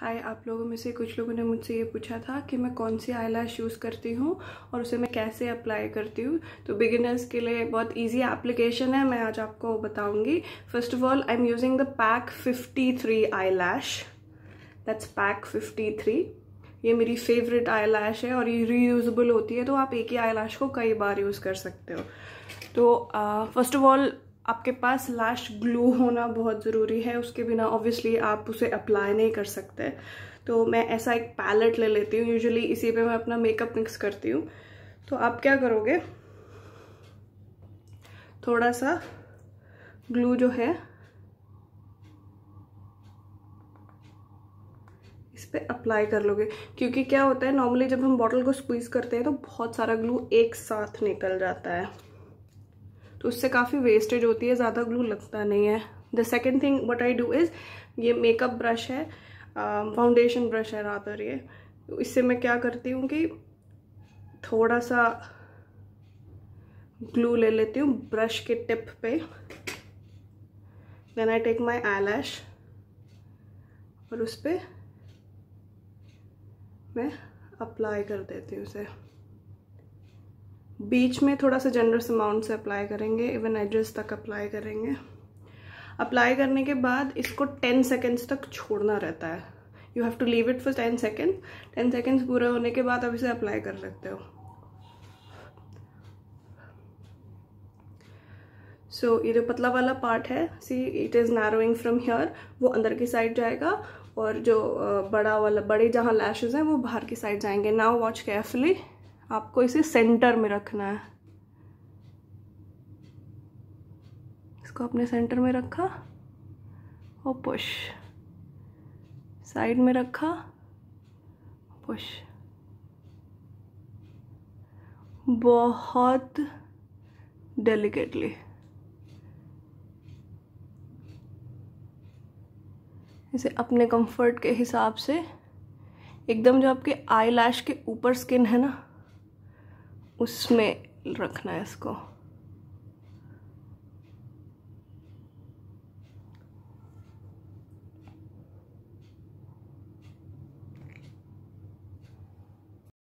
हाय आप लोगों में से कुछ लोगों ने मुझसे ये पूछा था कि मैं कौन सी आई यूज़ करती हूँ और उसे मैं कैसे अप्लाई करती हूँ तो बिगिनर्स के लिए बहुत इजी एप्लीकेशन है मैं आज आपको बताऊँगी first of all I am using the pack 53 three eyelash that's pack 53 ये मेरी फेवरेट आई लैश है और ये रीयूजेबल होती है तो आप एक ही आई लैश को कई बार यूज़ कर सकते हो तो फर्स्ट ऑफ ऑल आपके पास लास्ट ग्लू होना बहुत ज़रूरी है उसके बिना ऑब्वियसली आप उसे अप्लाई नहीं कर सकते तो मैं ऐसा एक पैलेट ले लेती हूँ यूजुअली इसी पे मैं अपना मेकअप मिक्स करती हूँ तो आप क्या करोगे थोड़ा सा ग्लू जो है इस पर अप्लाई कर लोगे क्योंकि क्या होता है नॉर्मली जब हम बॉटल को स्क्वीज़ करते हैं तो बहुत सारा ग्लू एक साथ निकल जाता है तो उससे काफ़ी वेस्टेज होती है ज़्यादा ग्लू लगता नहीं है the second thing what I do is ये मेकअप ब्रश है फाउंडेशन uh, ब्रश है रातर ये तो इससे मैं क्या करती हूँ कि थोड़ा सा ग्लू ले लेती हूँ ब्रश के टिप पे देन आई टेक माई एलैश और उस पर मैं अप्लाई कर देती हूँ उसे बीच में थोड़ा सा जनरस अमाउंट से अप्लाई करेंगे इवन एड्रेस तक अप्लाई करेंगे अप्लाई करने के बाद इसको टेन सेकेंड्स तक छोड़ना रहता है you have to leave it for ten second ten seconds पूरे होने के बाद आप इसे अप्लाई कर सकते हो सो ये जो पतला वाला पार्ट है see it is narrowing from here वो अंदर की साइड जाएगा और जो बड़ा वाला बड़े जहाँ लैशेज़ हैं वो बाहर की साइड जाएंगे नाउ वॉच केयरफुली आपको इसे सेंटर में रखना है इसको आपने सेंटर में रखा और पुश साइड में रखा पुश बहुत डेलिकेटली इसे अपने कंफर्ट के हिसाब से एकदम जो आपके आई लैश के ऊपर स्किन है ना उसमें रखना है इसको